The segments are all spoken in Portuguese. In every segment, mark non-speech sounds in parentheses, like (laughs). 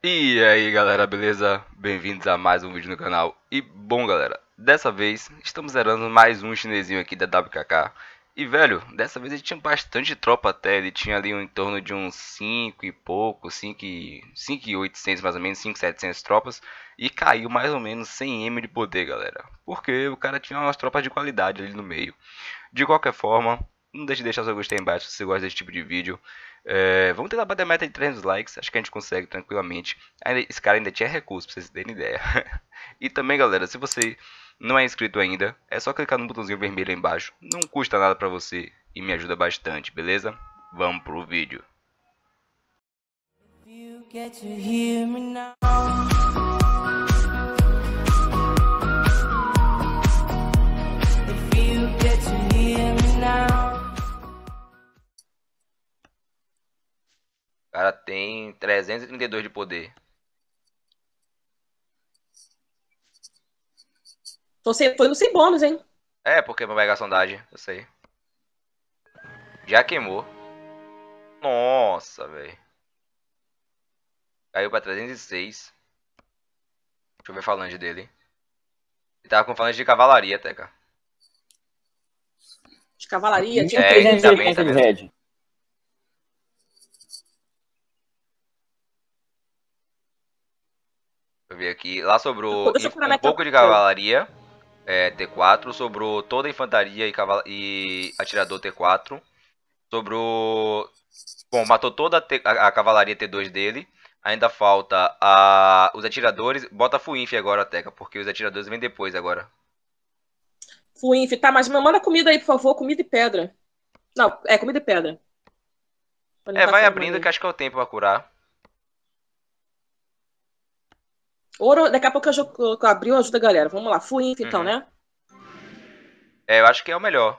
E aí galera, beleza? Bem-vindos a mais um vídeo no canal. E bom galera, dessa vez estamos zerando mais um chinesinho aqui da WKK. E velho, dessa vez ele tinha bastante tropa até, ele tinha ali um, em torno de uns 5 e pouco, 5 e, e 800 mais ou menos, 5 700 tropas. E caiu mais ou menos 100M de poder galera, porque o cara tinha umas tropas de qualidade ali no meio. De qualquer forma, não deixe de deixar seu gostei aí embaixo se você gosta desse tipo de vídeo. É, vamos tentar bater a meta de 300 likes, acho que a gente consegue tranquilamente. Esse cara ainda tinha recurso, pra vocês terem ideia. (laughs) e também, galera, se você não é inscrito ainda, é só clicar no botãozinho vermelho aí embaixo. Não custa nada pra você e me ajuda bastante, beleza? Vamos pro vídeo. cara tem 332 de poder. Você foi no sem bônus, hein? É, porque vai pegar a sondagem, eu sei. Já queimou. Nossa, velho. Caiu pra 306. Deixa eu ver a falange dele. Ele tava com falange de cavalaria até, cara. De cavalaria? Hum, Tinha é, 300 tá bem, tá bem. ver aqui. Lá sobrou um pouco de cavalaria, é, T4. Sobrou toda a infantaria e, caval... e atirador T4. Sobrou. Bom, matou toda a, te... a, a cavalaria T2 dele. Ainda falta a... os atiradores. Bota Fuinf agora, Teca, porque os atiradores vêm depois agora. Fuinf, tá, mas manda comida aí, por favor. Comida e pedra. Não, é comida e pedra. É, tá vai abrindo que acho que é o tempo pra curar. Ouro, daqui a pouco eu, eu, eu abri, eu ajudo a galera. Vamos lá, fui então, uhum. né? É, eu acho que é o melhor.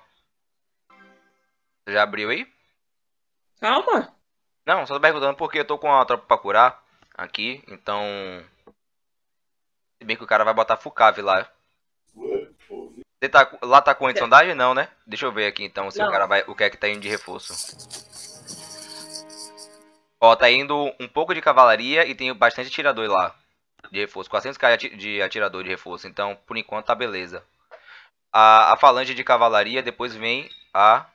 Você já abriu aí? Calma. Não, só tô perguntando porque eu tô com a tropa pra curar aqui, então. Se bem que o cara vai botar Fucave lá. Tá, lá tá com a sondagem? Não, né? Deixa eu ver aqui então se Não. o cara vai. O que é que tá indo de reforço. Ó, tá indo um pouco de cavalaria e tem bastante tirador lá de reforço, 400k de atirador de reforço. Então, por enquanto, tá beleza. A, a falange de cavalaria, depois vem a...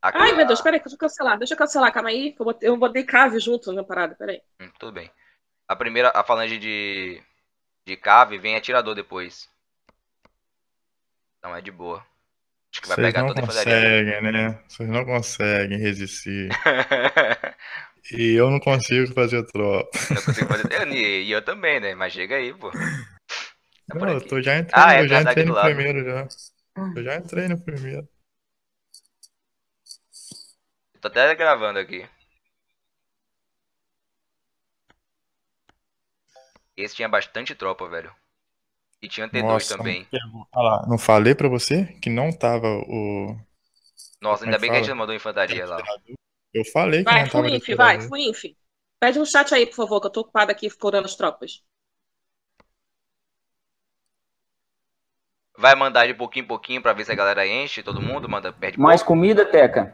a... Ai, meu Deus, peraí, deixa eu cancelar. Deixa eu cancelar, calma aí, que eu botei, eu cave junto na parada, peraí. Hum, tudo bem. A primeira, a falange de, de cave vem atirador depois. Então é de boa. Acho que vai Vocês pegar não toda conseguem, não conseguem, né? Vocês não conseguem resistir. (laughs) E eu não consigo fazer tropa. Não consigo fazer... e eu também, né? Mas chega aí, pô. É não, eu tô já entrando, ah, é, eu já entrei no lado. primeiro já. Eu já entrei no primeiro. tô até gravando aqui. Esse tinha bastante tropa, velho. E tinha T2 Nossa, também. Olha lá, não falei pra você que não tava o. Nossa, ainda é bem fala? que a gente mandou infantaria lá. Eu falei que Vai, não tava Fuinf, vai, fuinfe. Pede no chat aí, por favor, que eu tô ocupada aqui furando as tropas. Vai mandar de pouquinho em pouquinho pra ver se a galera enche, todo mundo manda, pede Mais pouco. comida, Teca?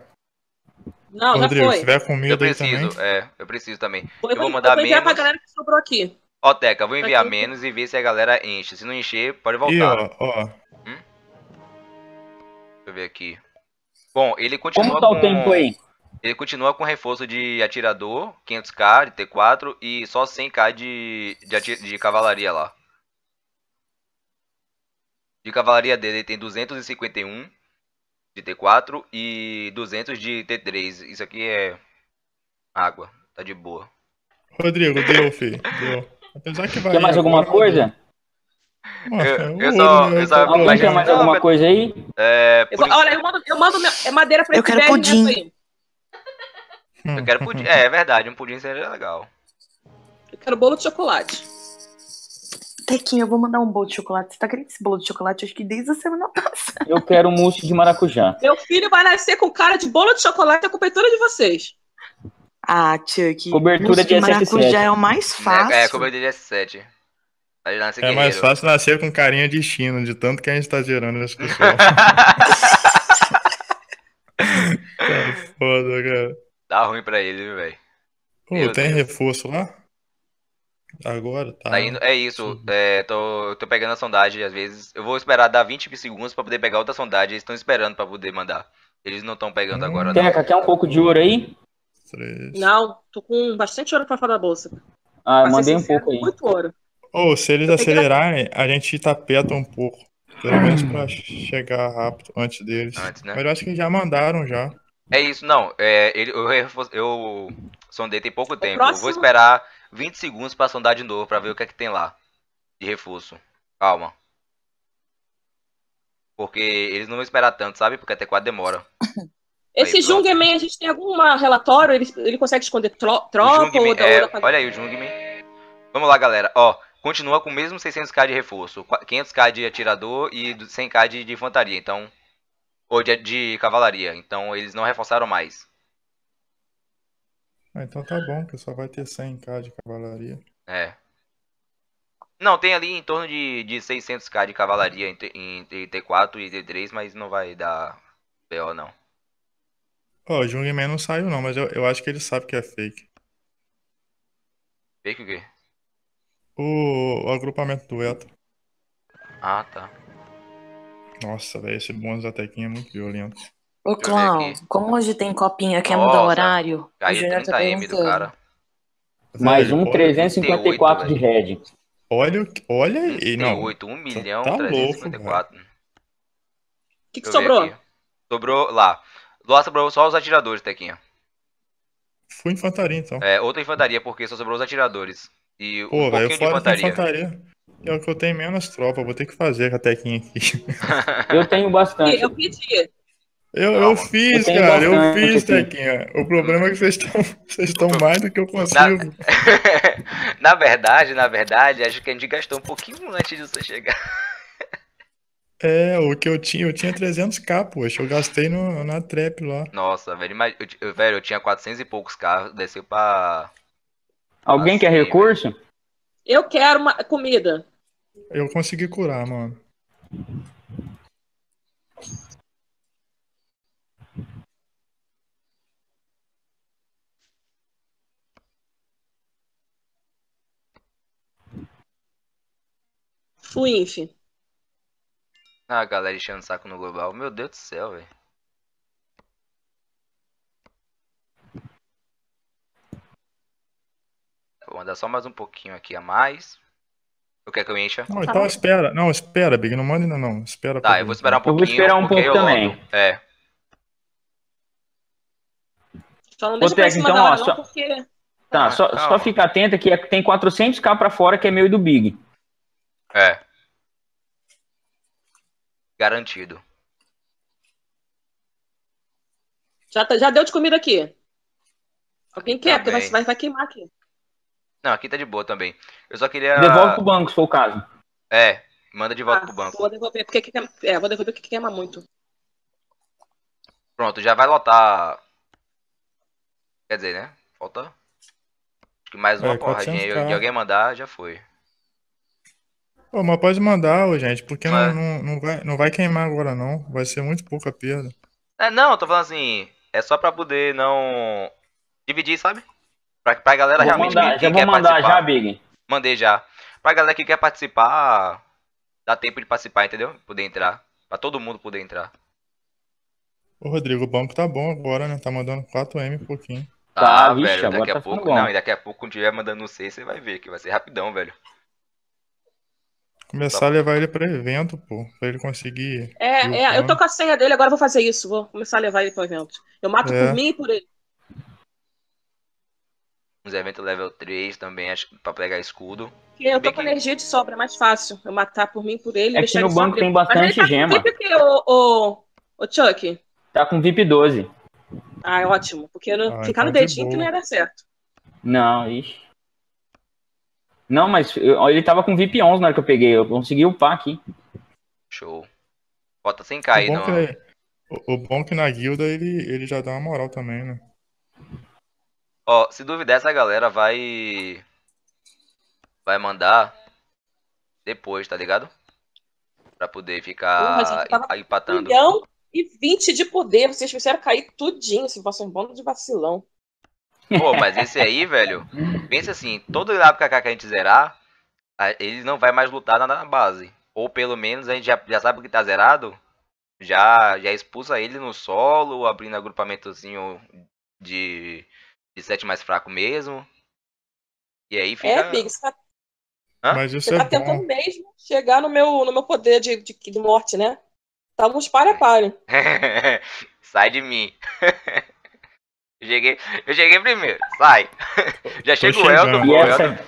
Não, Rodrigo, já foi. se tiver comida eu preciso, também. É, eu preciso também. Vou, eu vou mandar eu vou enviar menos. pra galera que sobrou aqui. Ó, Teca, vou enviar tá menos e ver se a galera enche. Se não encher, pode voltar. E, ó, ó. Hum? Deixa eu ver aqui. Bom, ele continua Como tá com... o tempo aí? Ele continua com reforço de atirador, 500k de T4 e só 100k de, de, de cavalaria lá. De cavalaria dele tem 251 de T4 e 200 de T3. Isso aqui é água, tá de boa. Rodrigo, deu, filho. Deu. Apesar que vai. Tem mais alguma coisa? Nossa, eu, é eu, só, né? eu só, Alguém quer mais alguma coisa aí? É, eu olha, eu mando, eu mando é madeira pra eu quero né, pudim. Eu hum. quero pudim. É, é verdade, um pudim seria legal. Eu quero bolo de chocolate. Tequinho, eu vou mandar um bolo de chocolate. Você tá querendo esse bolo de chocolate? Acho que desde a semana passada. Eu quero um mousse de maracujá. Meu filho vai nascer com cara de bolo de chocolate a cobertura é de vocês. Ah, Chuck. Cobertura de, de maracujá é o mais fácil. É, é cobertura de S7. É guerreiro. mais fácil nascer com carinha de China, de tanto que a gente tá gerando essa discussão. (laughs) tá foda, cara. Dá ruim pra ele, velho. Pô, Meu tem Deus. reforço lá? Agora tá. tá indo, é isso. É, tô, tô pegando a sondagem, às vezes. Eu vou esperar dar 20 segundos pra poder pegar outra sondagem. Eles estão esperando pra poder mandar. Eles não estão pegando hum, agora, Teca, não. quer um pouco de ouro aí? Três. Não, tô com bastante ouro pra fora da bolsa. Ah, eu mandei um pouco aí. Muito ouro. Oh, se eles eu acelerarem, peguei... a gente tapeta um pouco. Pelo menos pra (clears throat) chegar rápido antes deles. Antes, né? Mas eu acho que já mandaram já. É isso, não. É, ele, eu, eu sondei tem pouco o tempo. Próximo... Vou esperar 20 segundos pra sondar de novo pra ver o que é que tem lá. De reforço. Calma. Porque eles não vão esperar tanto, sabe? Porque até quase demora. (coughs) Esse Jungman, a gente tem algum relatório? Ele, ele consegue esconder tro tropa? é, da... olha aí o Jungman. Vamos lá, galera. Ó, continua com o mesmo 600k de reforço. 500k de atirador e 100k de infantaria. Então, ou de, de cavalaria. Então eles não reforçaram mais. Ah, então tá bom, que só vai ter 100k de cavalaria. É. Não, tem ali em torno de, de 600k de cavalaria em, em, em T4 e T3, mas não vai dar BO não. Ó, oh, Jungman não saiu não, mas eu, eu acho que ele sabe que é fake. Fake o quê? O, o agrupamento do Eto. Ah, tá. Nossa, velho, esse bônus da tequinha é muito violento. Ô, Clown, como hoje tem copinha, quer é mudar o Nossa, horário? O Caiu tá m do cara. Mais um 354 de red. Olha, olha aí. Não, 38, 1 tá milhão tá louco, 354. O que, que sobrou? aqui. Sobrou lá. Lá sobrou só os atiradores, Tequinha. fui infantaria então. É, outra infantaria, porque só sobrou os atiradores. E um Pô, pouquinho de infantaria. infantaria. É o que eu tenho menos tropa, vou ter que fazer com a tequinha aqui. eu tenho bastante. Eu pedi. Eu, eu fiz, eu cara, eu fiz, Tequinha. O problema é que vocês estão vocês estão mais do que eu consigo. Na... (laughs) na... verdade, na verdade, acho que a gente gastou um pouquinho antes de você chegar. É, o que eu tinha, eu tinha 300k, poxa, eu gastei no, na trap lá. Nossa, velho, mas, eu, velho, eu tinha 400 e poucos carros, desceu pra... Alguém assim, quer recurso? Velho. Eu quero uma comida. Eu consegui curar, mano. Fui, enfim. Ah, galera enchendo o saco no global. Meu Deus do céu, velho. Vou mandar só mais um pouquinho aqui a mais. O que é que eu encha? Não, então espera. Não, espera, Big. Não manda ainda não. Espera. Tá, eu vou esperar um pouquinho. Eu vou esperar um pouco também. É. Só não deixa eu então, só... porque... Tá, ah, só, só fica atenta que é, tem 400k pra fora que é meu e do Big. É. Garantido. Já, tá, já deu de comida aqui. Alguém quer, tá porque vai, vai, vai queimar aqui. Não, aqui tá de boa também. Eu só queria. Devolve pro banco, se for o caso. É, manda de volta ah, pro banco. Vou devolver, porque queima... é, vou devolver porque queima muito. Pronto, já vai lotar. Quer dizer, né? Falta. Acho que mais uma é, porradinha de alguém mandar, já foi. Pô, mas pode mandar, ô, gente, porque mas... não, não, vai, não vai queimar agora, não. Vai ser muito pouca perda. É, não, eu tô falando assim, é só pra poder não dividir, sabe? Pra, pra galera vou realmente mandar, que, já quer mandar participar. já, Big. Mandei já. Pra galera que quer participar, dá tempo de participar, entendeu? Poder entrar. Pra todo mundo poder entrar. Ô, Rodrigo, o banco tá bom agora, né? Tá mandando 4M um pouquinho. Tá, ah, vixe, velho, daqui a tá pouco. Não, e daqui a pouco, quando tiver mandando 6, você vai ver que vai ser rapidão, velho. Começar tá. a levar ele pro evento, pô. Pra ele conseguir. É, é, plano. eu tô com a senha dele, agora vou fazer isso. Vou começar a levar ele pro evento. Eu mato é. por mim e por ele uns eventos level 3 também, acho que pra pegar escudo. Eu tô com que... energia de sobra, é mais fácil. Eu matar por mim, por ele. É que no banco sobre. tem bastante tá gema. VIP aqui, o, o, o Chuck? Tá com VIP 12. Ah, é ótimo. Porque ah, ficar tá no então é dedinho de que não ia dar certo. Não, ixi. Não, mas eu, ele tava com VIP 11 na hora que eu peguei. Eu consegui upar aqui. Show. Bota sem cair, não. É, o, o bom que na guilda ele, ele já dá uma moral também, né? Ó, se duvidar, essa galera vai. Vai mandar depois, tá ligado? Pra poder ficar Porra, empatando. Milhão e 20 de poder. Vocês fizeram cair tudinho, se fosse assim, um bando de vacilão. Pô, mas esse aí, velho, pensa assim, todo APKK que a gente zerar, ele não vai mais lutar na base. Ou pelo menos a gente já, já sabe que tá zerado, já, já expulsa ele no solo, abrindo agrupamentozinho de set mais fraco mesmo. E aí fica. É, Big, você tá, Hã? Mas isso você tá é tá bom. tentando mesmo chegar no meu, no meu poder de, de, de morte, né? estamos tá para a é. pare. (laughs) Sai de mim. eu, (laughs) cheguei, eu cheguei primeiro. Sai. (laughs) Já chega o Elton. E essa,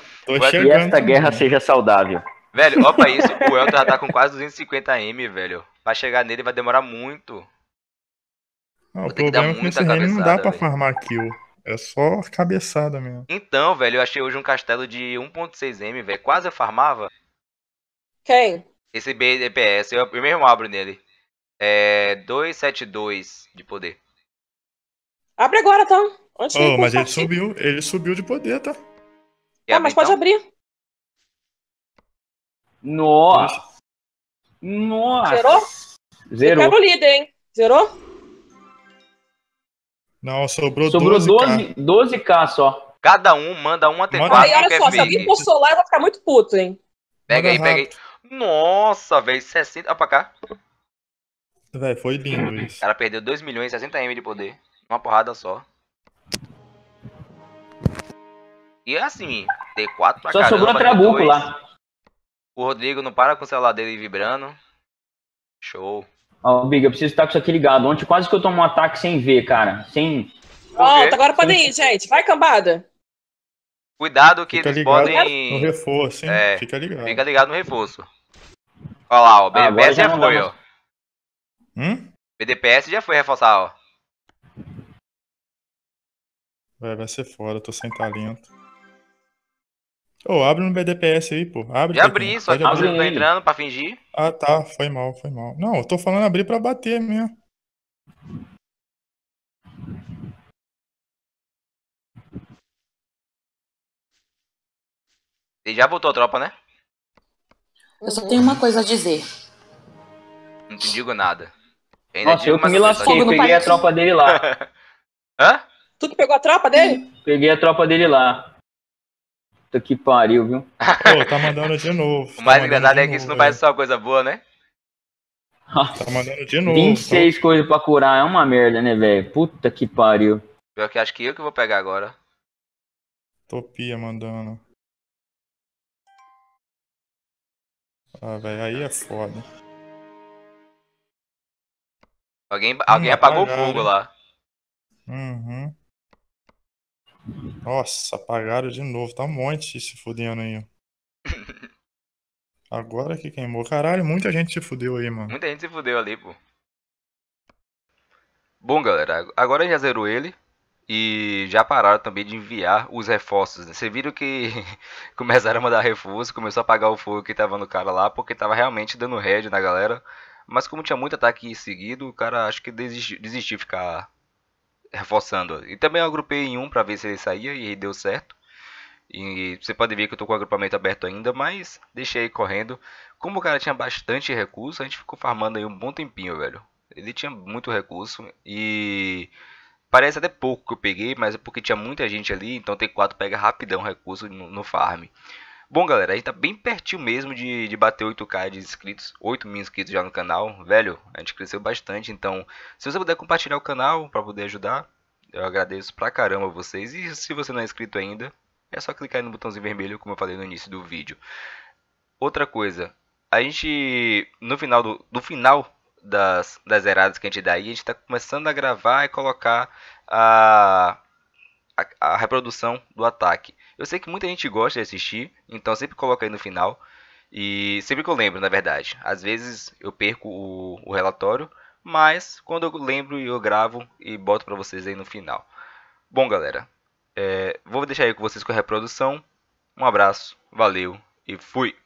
e essa guerra seja saudável. Velho, ó pra isso, o Elton já tá com quase 250M, velho. Pra chegar nele vai demorar muito. Não, o problema é que esse não dá pra velho. farmar kill. Era só cabeçada mesmo. Então, velho, eu achei hoje um castelo de 1.6M, velho. Quase eu farmava. Quem? Esse BDPS, eu, eu mesmo abro nele. É 272 de poder. Abre agora, então. Antes oh, mas ele subiu, ele subiu de poder, tá? ah, mas então? pode abrir. Nossa! Nossa! Zerou? Zerou. Você pega o líder, hein? Zerou? Não, sobrou, sobrou 12K. 12, k só. Cada um manda um até quatro. Aí, olha só, se alguém por solar, vai ficar muito puto, hein? Pega manda aí, rápido. pega aí. Nossa, velho, 60. Olha pra cá. Velho, foi lindo isso. O cara perdeu 2 milhões e 60 M de poder. Uma porrada só. E é assim, D4 pra Só caramba, sobrou Trabuco lá. O Rodrigo não para com o celular dele vibrando. Show. Ó, oh, eu preciso estar com isso aqui ligado. Ontem quase que eu tomo um ataque sem ver, cara. Sem. Volta, tá agora podem ir, gente. Vai, cambada. Cuidado que fica eles podem. No reforço, hein? É, fica ligado. Fica ligado no reforço. Olha lá, ó. BDPS ah, já, foi, ó. Hum? BDPS já foi reforçar, ó. Vai, vai ser fora, eu tô sem talento. Ô, oh, abre no BDPS aí, pô. Abre. Já abri, só que você não tá entrando pra fingir. Ah, tá. Foi mal, foi mal. Não, eu tô falando abrir pra bater mesmo. Ele já botou a tropa, né? Eu só tenho uma coisa a dizer. Não te digo nada. Eu ainda Nossa, digo, eu me lasquei, peguei a tropa dele lá. (laughs) Hã? Tu que pegou a tropa dele? Peguei a tropa dele lá. Puta que pariu, viu? Pô, tá mandando de novo. o tá mais engraçado é que isso não parece é. só coisa boa, né? Tá mandando de novo. 26 tá... coisas pra curar, é uma merda, né, velho? Puta que pariu. Pior que acho que eu que vou pegar agora. Topia mandando. Ah, velho, aí é foda. Alguém, hum, alguém apagou o fogo né? lá. Uhum. Nossa, apagaram de novo. Tá um monte se fudendo aí. (laughs) Agora que queimou. Caralho, muita gente se fudeu aí, mano. Muita gente se fudeu ali, pô. Bom, galera, agora já zerou ele. E já pararam também de enviar os reforços. Né? Vocês viram que (laughs) começaram a mandar reforço, começou a apagar o fogo que tava no cara lá, porque tava realmente dando head na galera. Mas como tinha muito ataque seguido, o cara acho que desistiu, desistiu de ficar reforçando. E também eu agrupei em um para ver se ele saía e deu certo. E você pode ver que eu estou com o agrupamento aberto ainda, mas deixei correndo. Como o cara tinha bastante recurso, a gente ficou farmando aí um bom tempinho, velho. Ele tinha muito recurso e parece até pouco que eu peguei, mas é porque tinha muita gente ali, então tem quatro pega rapidão recurso no, no farm. Bom, galera, a gente tá bem pertinho mesmo de, de bater 8k de inscritos, 8 mil inscritos já no canal. Velho, a gente cresceu bastante, então se você puder compartilhar o canal para poder ajudar, eu agradeço pra caramba vocês. E se você não é inscrito ainda, é só clicar no botãozinho vermelho, como eu falei no início do vídeo. Outra coisa, a gente, no final do, final das, das eradas que a gente dá aí, a gente tá começando a gravar e colocar a a, a reprodução do ataque. Eu sei que muita gente gosta de assistir, então sempre coloco aí no final. E sempre que eu lembro, na verdade. Às vezes eu perco o, o relatório, mas quando eu lembro eu gravo e boto para vocês aí no final. Bom, galera, é, vou deixar aí com vocês com a reprodução. Um abraço, valeu e fui!